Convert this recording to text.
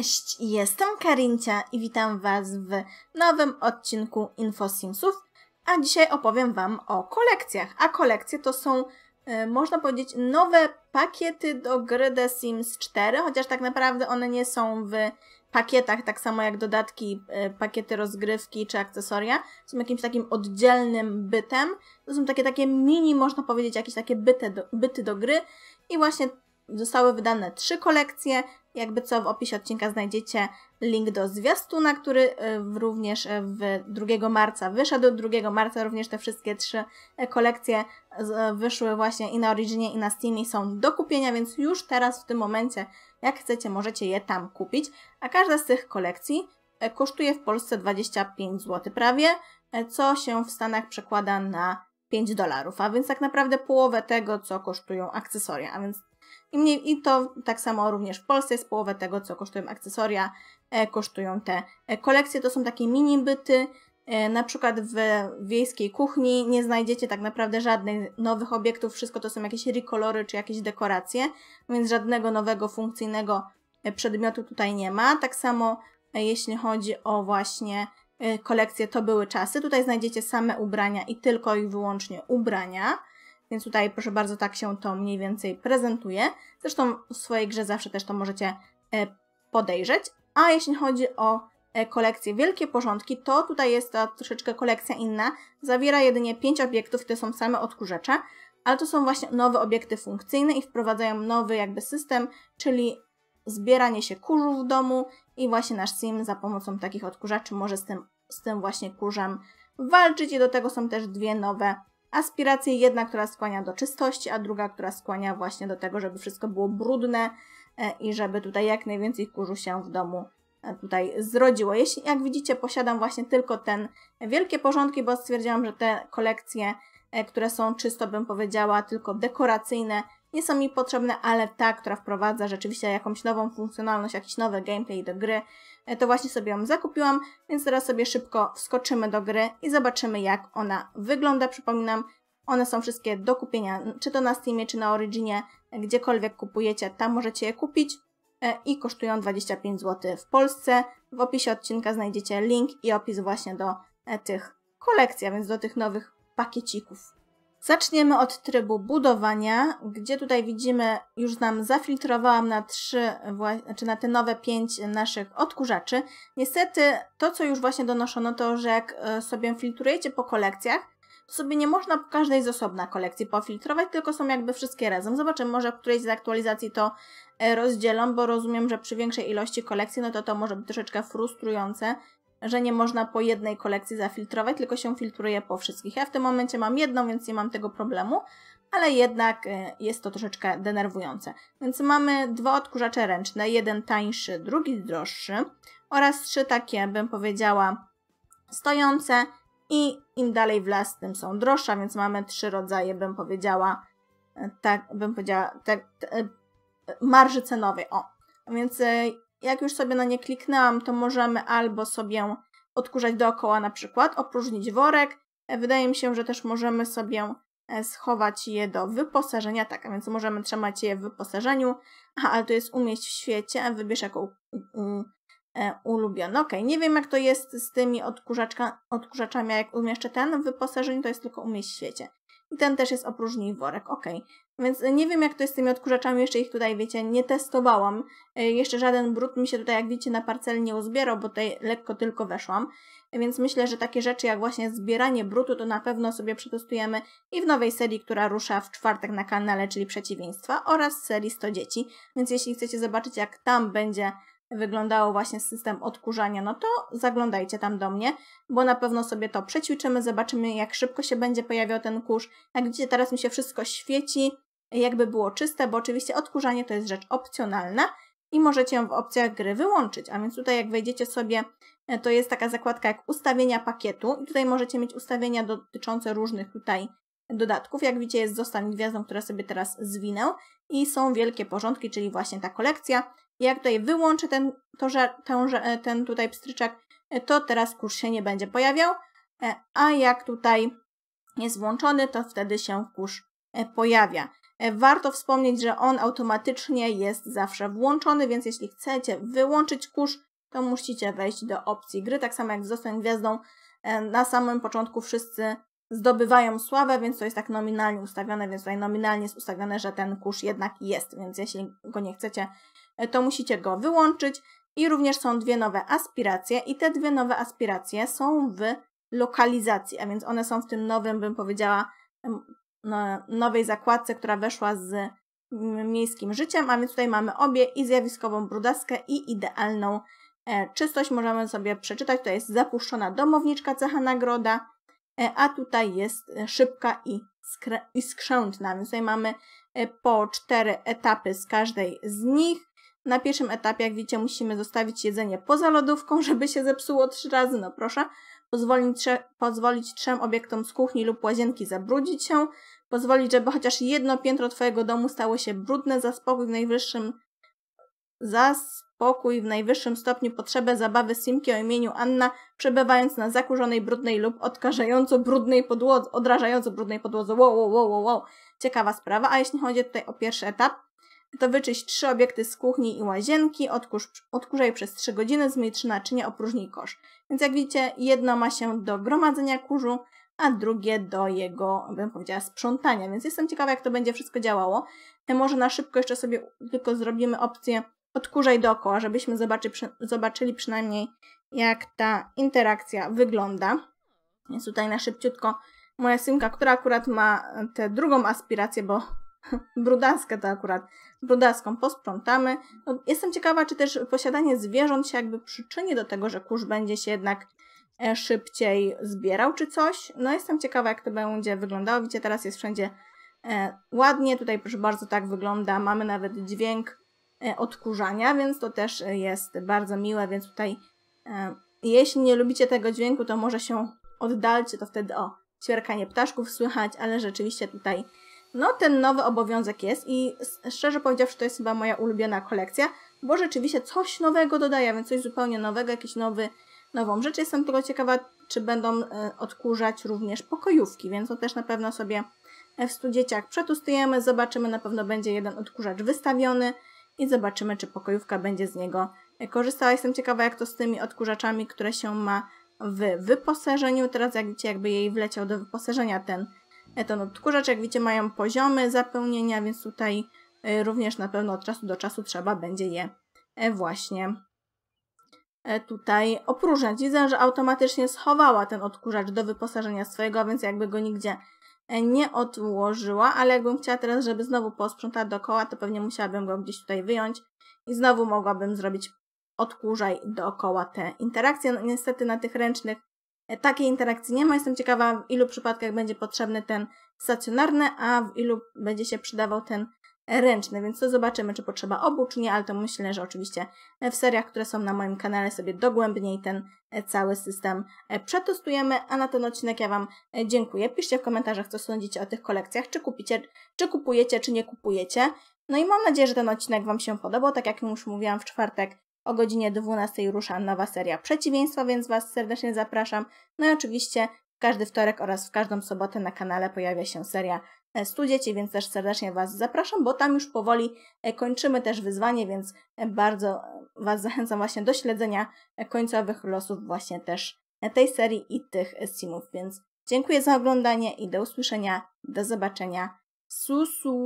Cześć, jestem Karincia i witam Was w nowym odcinku InfoSimsów, a dzisiaj opowiem Wam o kolekcjach. A kolekcje to są, y, można powiedzieć, nowe pakiety do gry The Sims 4, chociaż tak naprawdę one nie są w pakietach, tak samo jak dodatki, y, pakiety rozgrywki czy akcesoria. Są jakimś takim oddzielnym bytem. To są takie takie mini, można powiedzieć, jakieś takie byty do, byty do gry i właśnie zostały wydane trzy kolekcje. Jakby co w opisie odcinka znajdziecie link do zwiastuna, który y, również y, w 2 marca wyszedł. 2 marca również te wszystkie trzy y, kolekcje wyszły właśnie i na Originie i na Steamie są do kupienia, więc już teraz w tym momencie jak chcecie możecie je tam kupić. A każda z tych kolekcji kosztuje w Polsce 25 zł prawie, co się w Stanach przekłada na 5 dolarów, a więc tak naprawdę połowę tego, co kosztują akcesoria, a więc i, I to tak samo również w Polsce jest połowę tego, co kosztują akcesoria, e, kosztują te e, kolekcje. To są takie mini byty. E, na przykład w wiejskiej kuchni nie znajdziecie tak naprawdę żadnych nowych obiektów. Wszystko to są jakieś rikolory czy jakieś dekoracje, więc żadnego nowego funkcyjnego e, przedmiotu tutaj nie ma. Tak samo e, jeśli chodzi o właśnie e, kolekcję To były czasy. Tutaj znajdziecie same ubrania i tylko i wyłącznie ubrania. Więc tutaj proszę bardzo, tak się to mniej więcej prezentuje. Zresztą w swojej grze zawsze też to możecie e, podejrzeć. A jeśli chodzi o e, kolekcję Wielkie Porządki, to tutaj jest ta troszeczkę kolekcja inna. Zawiera jedynie 5 obiektów, to są same odkurzacze, ale to są właśnie nowe obiekty funkcyjne i wprowadzają nowy jakby system, czyli zbieranie się kurzu w domu i właśnie nasz sim za pomocą takich odkurzaczy może z tym, z tym właśnie kurzem walczyć i do tego są też dwie nowe aspiracje. Jedna, która skłania do czystości, a druga, która skłania właśnie do tego, żeby wszystko było brudne e, i żeby tutaj jak najwięcej kurzu się w domu e, tutaj zrodziło. Jeśli, jak widzicie, posiadam właśnie tylko ten wielkie porządki, bo stwierdziłam, że te kolekcje, e, które są czysto, bym powiedziała, tylko dekoracyjne, nie są mi potrzebne, ale ta, która wprowadza rzeczywiście jakąś nową funkcjonalność, jakiś nowy gameplay do gry, e, to właśnie sobie ją zakupiłam, więc teraz sobie szybko wskoczymy do gry i zobaczymy jak ona wygląda. Przypominam, one są wszystkie do kupienia, czy to na Steamie, czy na Originie, gdziekolwiek kupujecie, tam możecie je kupić e, i kosztują 25 zł w Polsce. W opisie odcinka znajdziecie link i opis właśnie do e, tych kolekcji, a więc do tych nowych pakiecików. Zaczniemy od trybu budowania, gdzie tutaj widzimy, już nam zafiltrowałam na trzy, znaczy na te nowe pięć naszych odkurzaczy. Niestety to, co już właśnie donoszono, to że jak e, sobie filtrujecie po kolekcjach, to sobie nie można po każdej z osobna kolekcji pofiltrować, tylko są jakby wszystkie razem. Zobaczymy, może w którejś z aktualizacji to e, rozdzielą, bo rozumiem, że przy większej ilości kolekcji, no to to może być troszeczkę frustrujące, że nie można po jednej kolekcji zafiltrować, tylko się filtruje po wszystkich. Ja w tym momencie mam jedną, więc nie mam tego problemu, ale jednak y, jest to troszeczkę denerwujące. Więc mamy dwa odkurzacze ręczne, jeden tańszy, drugi droższy oraz trzy takie, bym powiedziała, stojące i im dalej w las, tym są droższe, więc mamy trzy rodzaje, bym powiedziała, e, tak, bym powiedziała, tak, marży cenowej. O, więc y, jak już sobie na nie kliknęłam, to możemy albo sobie odkurzać dookoła na przykład, opróżnić worek. E, wydaje mi się, że też możemy sobie e, schować je do wyposażenia, tak, a więc możemy trzymać je w wyposażeniu. Aha, ale to jest umieść w świecie, wybierz jako e, ulubioną. ulubiony. Ok, nie wiem jak to jest z tymi odkurzaczami, jak umieszczę ten w wyposażeniu, to jest tylko umieść w świecie. I ten też jest oprócz worek, ok. Więc nie wiem jak to jest z tymi odkurzaczami, jeszcze ich tutaj, wiecie, nie testowałam. E, jeszcze żaden brud mi się tutaj, jak widzicie, na parceli nie uzbierał, bo tutaj lekko tylko weszłam. Więc myślę, że takie rzeczy jak właśnie zbieranie brudu, to na pewno sobie przetestujemy i w nowej serii, która rusza w czwartek na kanale, czyli Przeciwieństwa oraz serii 100 dzieci. Więc jeśli chcecie zobaczyć jak tam będzie wyglądało właśnie system odkurzania, no to zaglądajcie tam do mnie, bo na pewno sobie to przećwiczymy, zobaczymy jak szybko się będzie pojawiał ten kurz. Jak widzicie, teraz mi się wszystko świeci, jakby było czyste, bo oczywiście odkurzanie to jest rzecz opcjonalna i możecie ją w opcjach gry wyłączyć. A więc tutaj jak wejdziecie sobie, e, to jest taka zakładka jak ustawienia pakietu i tutaj możecie mieć ustawienia dotyczące różnych tutaj dodatków. Jak widzicie jest Zostań Gwiazdą, która sobie teraz zwinę i są wielkie porządki, czyli właśnie ta kolekcja. Jak tutaj wyłączę ten, to, że, ten, że, e, ten tutaj pstryczek, e, to teraz kurs się nie będzie pojawiał, e, a jak tutaj jest włączony, to wtedy się kurz pojawia. Warto wspomnieć, że on automatycznie jest zawsze włączony, więc jeśli chcecie wyłączyć kurz, to musicie wejść do opcji gry, tak samo jak z Zostań Gwiazdą. Na samym początku wszyscy zdobywają sławę, więc to jest tak nominalnie ustawione, więc tutaj nominalnie jest ustawione, że ten kurz jednak jest, więc jeśli go nie chcecie, e, to musicie go wyłączyć. I również są dwie nowe aspiracje i te dwie nowe aspiracje są w lokalizacji, a więc one są w tym nowym, bym powiedziała, no, nowej zakładce, która weszła z mm, miejskim życiem, a więc tutaj mamy obie i zjawiskową brudaskę i idealną e, czystość. Możemy sobie przeczytać, to jest zapuszczona domowniczka cecha nagroda, E, a tutaj jest e, szybka i, i skrzętna, więc tutaj mamy e, po cztery etapy z każdej z nich. Na pierwszym etapie, jak widzicie, musimy zostawić jedzenie poza lodówką, żeby się zepsuło trzy razy, no proszę. Pozwolić, pozwolić trzem obiektom z kuchni lub łazienki zabrudzić się. Pozwolić, żeby chociaż jedno piętro Twojego domu stało się brudne. Za w najwyższym za spokój w najwyższym stopniu potrzebę zabawy Simki o imieniu Anna, przebywając na zakurzonej, brudnej lub odkażająco brudnej podłodze, odrażająco brudnej podłodze. Wow, wow, wow, wow. Ciekawa sprawa. A jeśli chodzi tutaj o pierwszy etap, to wyczyść trzy obiekty z kuchni i łazienki, odkurz, odkurzaj przez trzy godziny, zmyj trzy naczynia, opróżnij kosz. Więc jak widzicie, jedno ma się do gromadzenia kurzu, a drugie do jego, bym powiedziała, sprzątania. Więc jestem ciekawa, jak to będzie wszystko działało. E, może na szybko jeszcze sobie tylko zrobimy opcję odkurzaj dookoła, żebyśmy zobaczy, zobaczyli przynajmniej, jak ta interakcja wygląda. Więc tutaj na szybciutko moja synka, która akurat ma e, tę drugą aspirację, bo brudaskę to akurat brudaską posprzątamy. No, jestem ciekawa, czy też posiadanie zwierząt się jakby przyczyni do tego, że kurz będzie się jednak e, szybciej zbierał czy coś. No jestem ciekawa, jak to będzie wyglądało. Widzicie, teraz jest wszędzie e, ładnie. Tutaj proszę bardzo tak wygląda. Mamy nawet dźwięk E, odkurzania, więc to też e, jest bardzo miłe, więc tutaj e, jeśli nie lubicie tego dźwięku, to może się oddalcie, to wtedy o, ćwierkanie ptaszków słychać, ale rzeczywiście tutaj no ten nowy obowiązek jest i szczerze powiedziawszy to jest chyba moja ulubiona kolekcja, bo rzeczywiście coś nowego dodaje, więc coś zupełnie nowego, jakiś nowy, nową rzecz. Jestem tylko ciekawa, czy będą odkurzać również pokojówki, więc to też na pewno sobie w studzieciach przetustujemy, zobaczymy, na pewno będzie jeden odkurzacz wystawiony, i zobaczymy, czy pokojówka będzie z niego e, korzystała. Jestem ciekawa, jak to z tymi odkurzaczami, które się ma w wyposażeniu. Teraz jak widzicie, jakby jej wleciał do wyposażenia ten, e, ten odkurzacz. Jak widzicie, mają poziomy zapełnienia, więc tutaj e, również na pewno od czasu do czasu trzeba będzie je właśnie tutaj opróżniać. Widzę, że automatycznie schowała ten odkurzacz do wyposażenia swojego, więc jakby go nigdzie E, nie odłożyła, ale jakbym chciała teraz, żeby znowu posprzątać dookoła, to pewnie musiałabym go gdzieś tutaj wyjąć i znowu mogłabym zrobić odkurzaj dookoła te interakcje. No, niestety na tych ręcznych e, takiej interakcji nie ma. Jestem ciekawa, w ilu przypadkach będzie potrzebny ten stacjonarny, a w ilu będzie się przydawał ten ręczny, więc to zobaczymy, czy potrzeba obu, czy nie, ale to myślę, że oczywiście e, w seriach, które są na moim kanale sobie dogłębniej ten e, cały system e, przetestujemy, a na ten odcinek ja Wam dziękuję. Piszcie w komentarzach, co sądzicie o tych kolekcjach, czy kupicie, czy kupujecie, czy nie kupujecie. No i mam nadzieję, że ten odcinek Wam się podobał, tak jak już mówiłam w czwartek o godzinie 12 rusza nowa seria przeciwieństwa, więc Was serdecznie zapraszam. No i oczywiście w każdy wtorek oraz w każdą sobotę na kanale pojawia się seria E, dzieci, więc też serdecznie Was zapraszam, bo tam już powoli e, kończymy też wyzwanie, więc e, bardzo Was zachęcam właśnie do śledzenia końcowych losów właśnie też tej serii i tych simów, więc dziękuję za oglądanie i do usłyszenia, do zobaczenia. Susu!